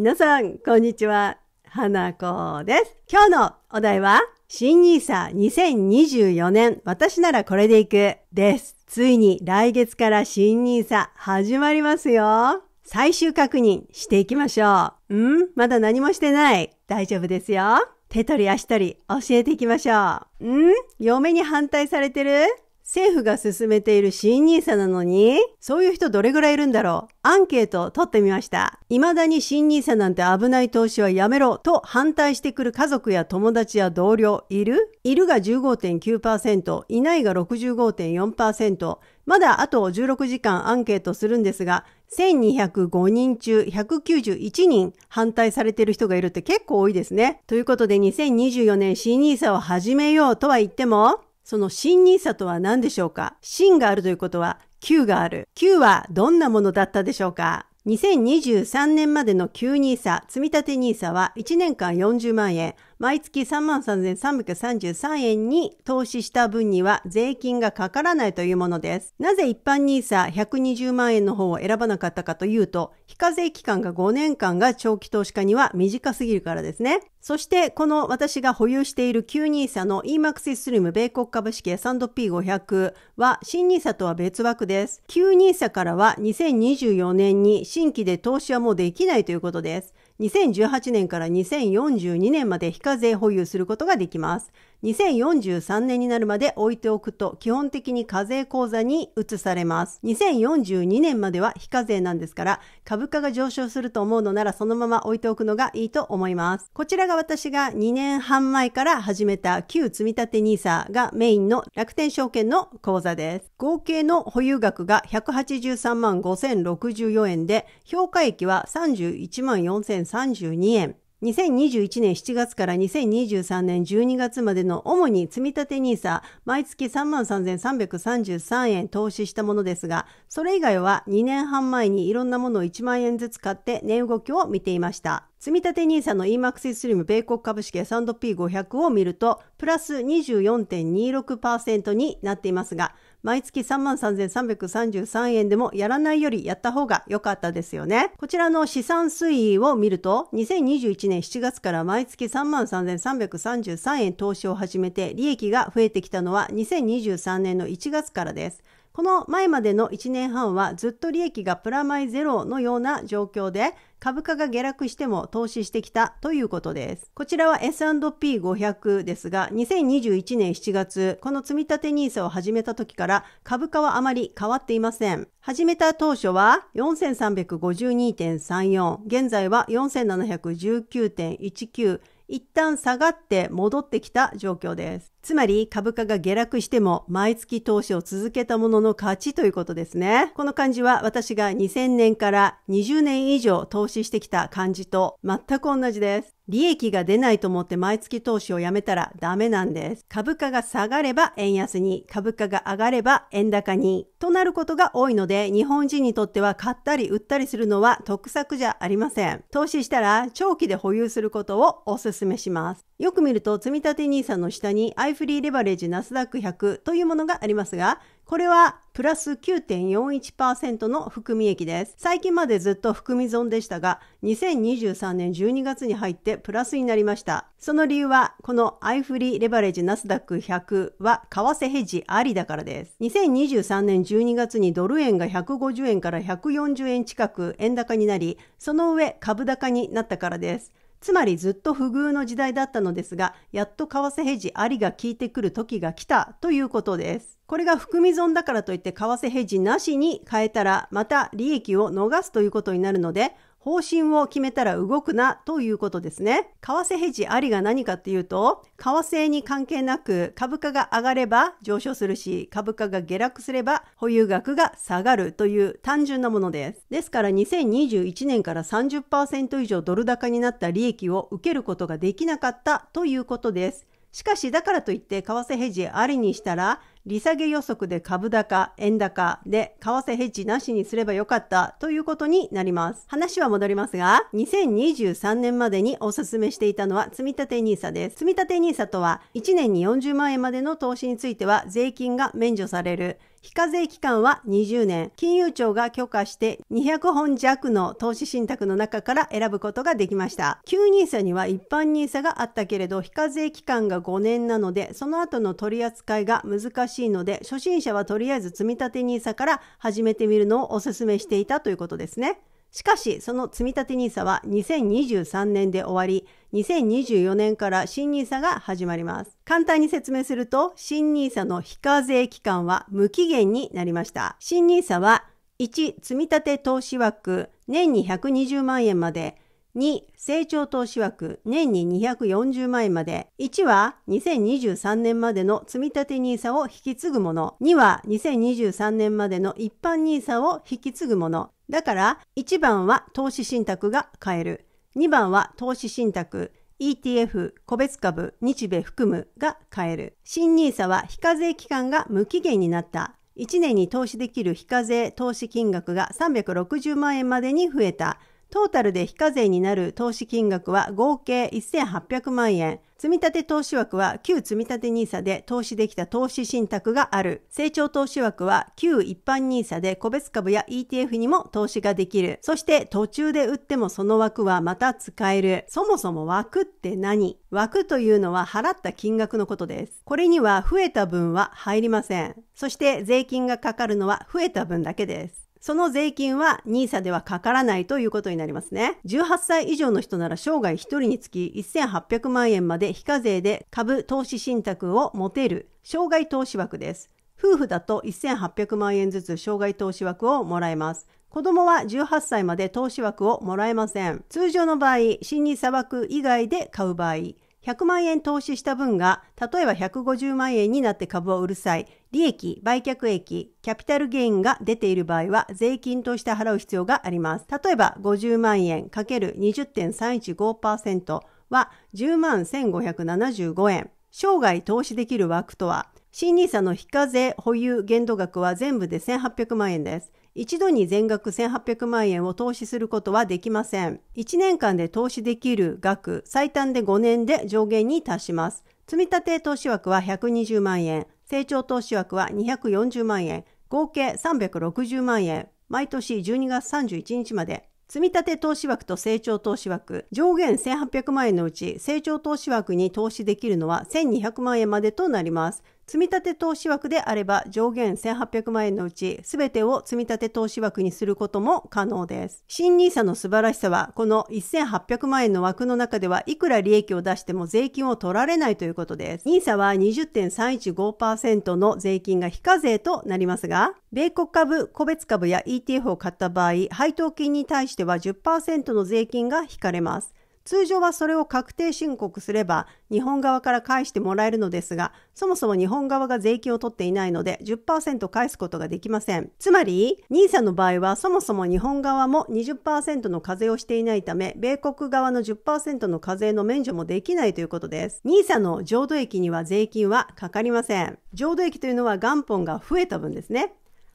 皆さん、こんにちは。花子です。今日のお題は、新ニーサ2 0 2 4年、私ならこれでいく、です。ついに来月から新 nisa 始まりますよ。最終確認していきましょうんまだ何もしてない。大丈夫ですよ。手取り足取り教えていきましょう。ん嫁に反対されてる政府が進めている新 nisa なのに、そういう人どれぐらいいるんだろうアンケートを取ってみました。未だに新 nisa なんて危ない投資はやめろと反対してくる家族や友達や同僚いるいるが15.9%、いないが65.4%、まだあと16時間アンケートするんですが、1205人中191人反対されている人がいるって結構多いですね。ということで2024年新 nisa を始めようとは言っても、その新 nisa とは何でしょうか新があるということは Q がある。Q はどんなものだったでしょうか2023年までの Q nisa、積立 nisa は1年間40万円。毎月33,333円に投資した分には税金がかからないというものです。なぜ一般 NISA120 万円の方を選ばなかったかというと、非課税期間が5年間が長期投資家には短すぎるからですね。そして、この私が保有している QNISA の EMAX Slim 米国株式 S&P500 は新 NISA とは別枠です。QNISA からは2024年に新規で投資はもうできないということです。2018年から2042年まで非課課税保有することができます。2043年になるまで置いておくと基本的に課税口座に移されます。2042年までは非課税なんですから株価が上昇すると思うのならそのまま置いておくのがいいと思います。こちらが私が2年半前から始めた旧積立 NISA がメインの楽天証券の口座です。合計の保有額が183万5064円で評価益は31万4032円。2021年7月から2023年12月までの主に積立 NISA 毎月33,333円投資したものですが、それ以外は2年半前にいろんなものを1万円ずつ買って値動きを見ていました。積立 NISA の EMAX SLIM 米国株式 S&P500 を見ると、プラス24.26%になっていますが、毎月33,333円でもやらないよりやった方が良かったですよね。こちらの資産推移を見ると、2021年7月から毎月33,333円投資を始めて利益が増えてきたのは2023年の1月からです。この前までの1年半はずっと利益がプラマイゼロのような状況で株価が下落しても投資してきたということです。こちらは S&P500 ですが、2021年7月、この積み立て NISA を始めた時から株価はあまり変わっていません。始めた当初は4352.34、現在は4719.19、一旦下がって戻ってきた状況です。つまり株価が下落しても毎月投資を続けたものの勝ちということですね。この漢字は私が2000年から20年以上投資してきた漢字と全く同じです。利益が出ないと思って毎月投資をやめたらダメなんです。株価が下がれば円安に、株価が上がれば円高に、となることが多いので、日本人にとっては買ったり売ったりするのは得策じゃありません。投資したら長期で保有することをお勧めします。よく見ると、積立 NISA の下に iFree レバレッジナスダック100というものがありますが、これはプラス9.41%の含み益です。最近までずっと含み損でしたが、2023年12月に入ってプラスになりました。その理由は、この iFree レバレッジナスダック100は為替ヘッジありだからです。2023年12月にドル円が150円から140円近く円高になり、その上株高になったからです。つまりずっと不遇の時代だったのですが、やっと為替ヘッジありが効いてくる時が来たということです。これが含み損だからといって為替ヘッジなしに変えたら、また利益を逃すということになるので、方針を決めたら動くなということですね。為替ヘッジありが何かっていうと、為替に関係なく株価が上がれば上昇するし、株価が下落すれば保有額が下がるという単純なものです。ですから2021年から30%以上ドル高になった利益を受けることができなかったということです。しかし、だからといって、為替ヘッジありにしたら、利下げ予測で株高、円高で、為替ヘッジなしにすればよかったということになります。話は戻りますが、2023年までにお勧めしていたのは積立 NISA です。積立 NISA とは、1年に40万円までの投資については税金が免除される。非課税期間は20年。金融庁が許可して200本弱の投資信託の中から選ぶことができました。旧 NISA には一般 NISA があったけれど、非課税期間が5年なので、その後の取り扱いが難しいので、初心者はとりあえず積立 NISA から始めてみるのをお勧めしていたということですね。しかし、その積立 NISA は2023年で終わり、2024年から新 NISA が始まります。簡単に説明すると、新 NISA の非課税期間は無期限になりました。新 NISA は、1、積立投資枠、年に120万円まで、2、成長投資枠、年に240万円まで。1は、2023年までの積立 NISA を引き継ぐもの。2は、2023年までの一般 NISA を引き継ぐもの。だから、1番は投資信託が買える。2番は投資信託、ETF、個別株、日米含むが買える。新 nisa は非課税期間が無期限になった。1年に投資できる非課税投資金額が360万円までに増えた。トータルで非課税になる投資金額は合計1800万円。積立投資枠は旧積立 NISA で投資できた投資信託がある。成長投資枠は旧一般 NISA で個別株や ETF にも投資ができる。そして途中で売ってもその枠はまた使える。そもそも枠って何枠というのは払った金額のことです。これには増えた分は入りません。そして税金がかかるのは増えた分だけです。その税金は NISA ではかからないということになりますね。18歳以上の人なら生涯1人につき1800万円まで非課税で株投資信託を持てる生涯投資枠です。夫婦だと1800万円ずつ生涯投資枠をもらえます。子供は18歳まで投資枠をもらえません。通常の場合、新 NISA 枠以外で買う場合、100万円投資した分が、例えば150万円になって株を売る際、利益、売却益、キャピタルゲインが出ている場合は、税金として払う必要があります。例えば、50万円 ×20.315% は10万1575円。生涯投資できる枠とは、新 nisa の非課税保有限度額は全部で1800万円です。一度に全額1800万円を投資することはできません。1年間で投資できる額、最短で5年で上限に達します。積立投資枠は120万円、成長投資枠は240万円、合計360万円、毎年12月31日まで。積立投資枠と成長投資枠、上限1800万円のうち成長投資枠に投資できるのは1200万円までとなります。積立投資枠であれば上限1800万円のうち全てを積立投資枠にすることも可能です。新 nisa の素晴らしさはこの1800万円の枠の中ではいくら利益を出しても税金を取られないということです。nisa は20.315%の税金が非課税となりますが、米国株、個別株や ETF を買った場合、配当金に対しては10%の税金が引かれます。通常はそれを確定申告すれば日本側から返してもらえるのですが、そもそも日本側が税金を取っていないので10%返すことができません。つまり、NISA の場合はそもそも日本側も20%の課税をしていないため、米国側の10%の課税の免除もできないということです。NISA の浄土益には税金はかかりません。浄土益というのは元本が増えた分ですね。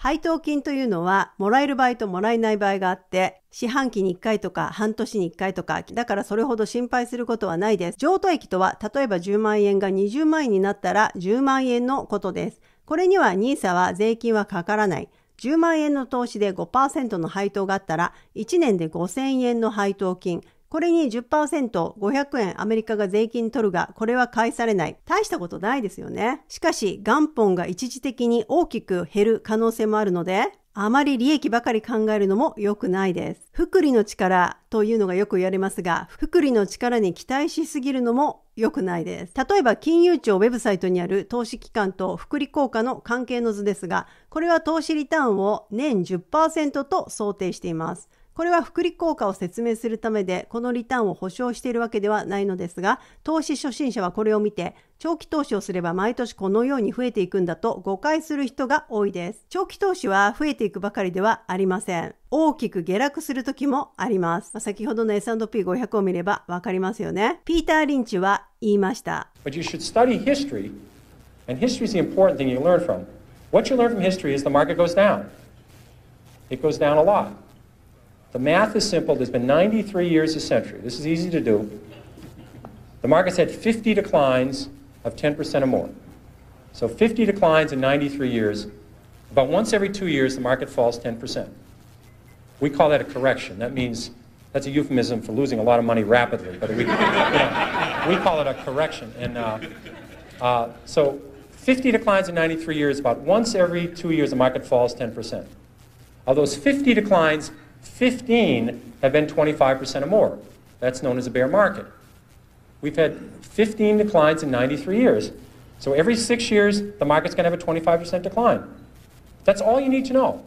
配当金というのは、もらえる場合ともらえない場合があって、四半期に一回とか半年に一回とか、だからそれほど心配することはないです。譲渡益とは、例えば10万円が20万円になったら10万円のことです。これには NISA は税金はかからない。10万円の投資で5%の配当があったら、1年で5000円の配当金、これに 10%500 円アメリカが税金取るが、これは返されない。大したことないですよね。しかし、元本が一時的に大きく減る可能性もあるので、あまり利益ばかり考えるのも良くないです。福利の力というのがよく言われますが、福利の力に期待しすぎるのも良くないです。例えば、金融庁ウェブサイトにある投資機関と福利効果の関係の図ですが、これは投資リターンを年10%と想定しています。これは福利効果を説明するためで、このリターンを保証しているわけではないのですが、投資初心者はこれを見て、長期投資をすれば毎年このように増えていくんだと誤解する人が多いです。長期投資は増えていくばかりではありません。大きく下落する時もあります。まあ、先ほどの S&P500 を見ればわかりますよね。ピーター・リンチは言いました。But you should study history, and history is the important thing you learn from. What you learn from history is the market goes down. It goes down a lot. The math is simple. There's been 93 years a century. This is easy to do. The market's had 50 declines of 10% or more. So 50 declines in 93 years. About once every two years, the market falls 10%. We call that a correction. That means that's a euphemism for losing a lot of money rapidly, but we, you know, we call it a correction. And uh, uh, so 50 declines in 93 years, about once every two years, the market falls 10%. Of those 50 declines, 15 have been 25% or more. That's known as a bear market. We've had 15 declines in 93 years. So every six years, the market's going to have a 25% decline. That's all you need to know.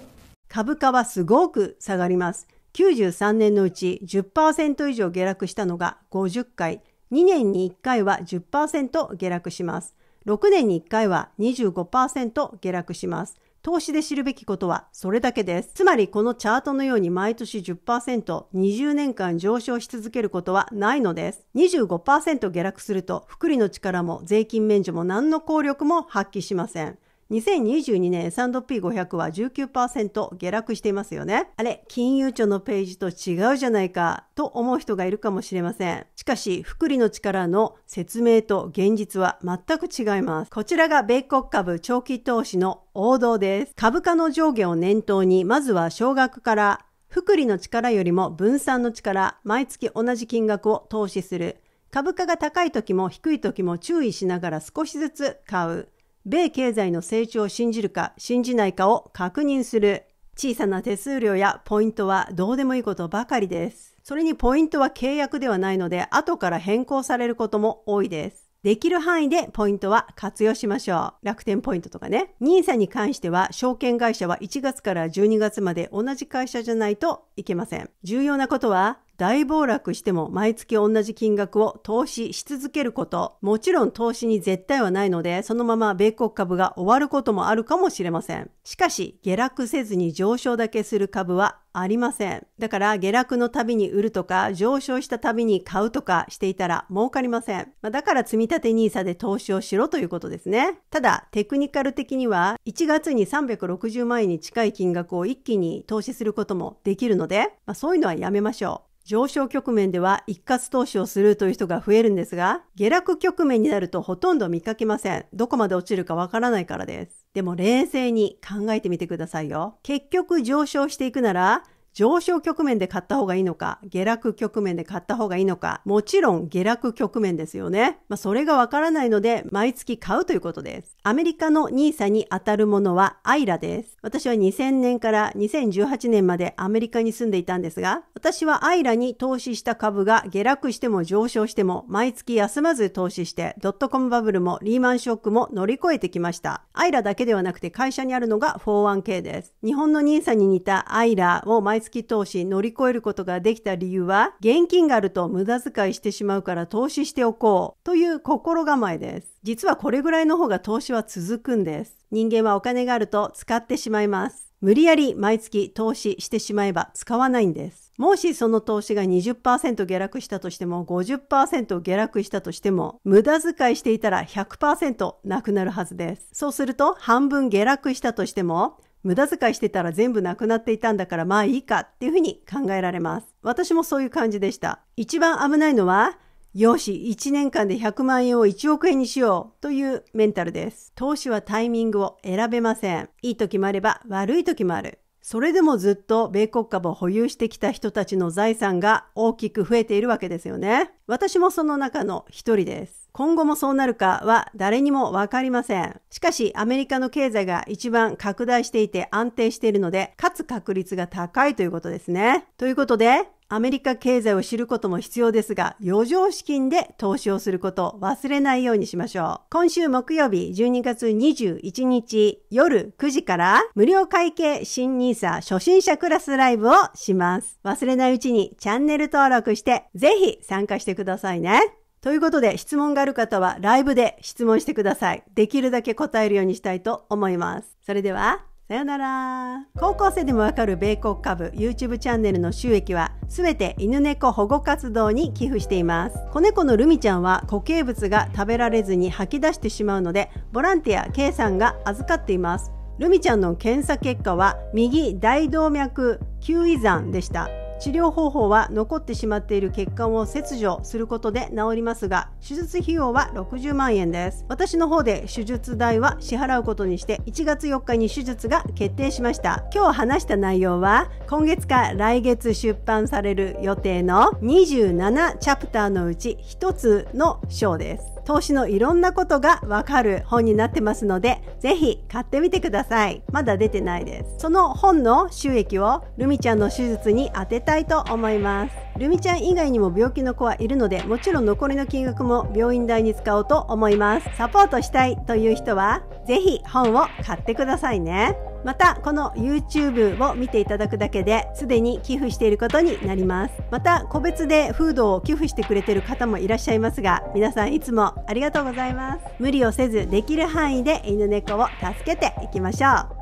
株価はすごく下がります。93年のうち10%以上下落したのが50回、2年に1回は10%下落します。6年に1回は25%下落します。投資で知るべきことはそれだけです。つまりこのチャートのように毎年10%、20年間上昇し続けることはないのです。25%下落すると、福利の力も税金免除も何の効力も発揮しません。2022年 S&P500 は19%下落していますよね。あれ、金融庁のページと違うじゃないかと思う人がいるかもしれません。しかし、福利の力の説明と現実は全く違います。こちらが米国株長期投資の王道です。株価の上下を念頭に、まずは少額から福利の力よりも分散の力、毎月同じ金額を投資する。株価が高い時も低い時も注意しながら少しずつ買う。米経済の成長を信じるか信じないかを確認する。小さな手数料やポイントはどうでもいいことばかりです。それにポイントは契約ではないので、後から変更されることも多いです。できる範囲でポイントは活用しましょう。楽天ポイントとかね。NISA に関しては、証券会社は1月から12月まで同じ会社じゃないといけません。重要なことは、大暴落しても毎月同じ金額を投資し続けること。もちろん投資に絶対はないので、そのまま米国株が終わることもあるかもしれません。しかし、下落せずに上昇だけする株はありません。だから下落のたびに売るとか、上昇したたびに買うとかしていたら儲かりません。まあ、だから積立 NISA で投資をしろということですね。ただ、テクニカル的には1月に360万円に近い金額を一気に投資することもできるので、まあ、そういうのはやめましょう。上昇局面では一括投資をするという人が増えるんですが、下落局面になるとほとんど見かけません。どこまで落ちるかわからないからです。でも冷静に考えてみてくださいよ。結局上昇していくなら、上昇局面で買った方がいいのか、下落局面で買った方がいいのか、もちろん下落局面ですよね。まあ、それがわからないので、毎月買うということです。アメリカの NISA に当たるものはアイラです。私は2000年から2018年までアメリカに住んでいたんですが、私はアイラに投資した株が下落しても上昇しても、毎月休まず投資して、ドットコムバブルもリーマンショックも乗り越えてきました。アイラだけではなくて会社にあるのが4 1 k です。日本の NISA に似たアイラを毎毎月投資乗り越えることができた理由は、現金があると無駄遣いしてしまうから投資しておこうという心構えです。実はこれぐらいの方が投資は続くんです。人間はお金があると使ってしまいます。無理やり毎月投資してしまえば使わないんです。もしその投資が20%下落したとしても50%下落したとしても無駄遣いしていたら100%なくなるはずです。そうすると半分下落したとしても無駄遣いしてたら全部なくなっていたんだからまあいいかっていうふうに考えられます。私もそういう感じでした。一番危ないのは、よし、1年間で100万円を1億円にしようというメンタルです。投資はタイミングを選べません。いい時もあれば悪い時もある。それでもずっと米国株を保有してきた人たちの財産が大きく増えているわけですよね。私もその中の一人です。今後もそうなるかは誰にもわかりません。しかしアメリカの経済が一番拡大していて安定しているので、勝つ確率が高いということですね。ということで、アメリカ経済を知ることも必要ですが、余剰資金で投資をすることを忘れないようにしましょう。今週木曜日12月21日夜9時から無料会計新ニーサ初心者クラスライブをします。忘れないうちにチャンネル登録してぜひ参加してくださいね。ということで、質問がある方はライブで質問してください。できるだけ答えるようにしたいと思います。それでは、さよなら。高校生でもわかる米国株 YouTube チャンネルの収益は、すべて犬猫保護活動に寄付しています。子猫のルミちゃんは固形物が食べられずに吐き出してしまうので、ボランティア K さんが預かっています。ルミちゃんの検査結果は、右大動脈球遺山でした。治療方法は残ってしまっている血管を切除することで治りますが手術費用は60万円です私の方で手術代は支払うことにして1月4日に手術が決定しました今日話した内容は今月か来月出版される予定の27チャプターのうち1つの章です投資のいろんなことがわかる本になってますので、ぜひ買ってみてください。まだ出てないです。その本の収益をルミちゃんの手術に当てたいと思います。ルミちゃん以外にも病気の子はいるので、もちろん残りの金額も病院代に使おうと思います。サポートしたいという人は、ぜひ本を買ってくださいね。またこの YouTube を見ていただくだけですでに寄付していることになりますまた個別でフードを寄付してくれてる方もいらっしゃいますが皆さんいつもありがとうございます無理をせずできる範囲で犬猫を助けていきましょう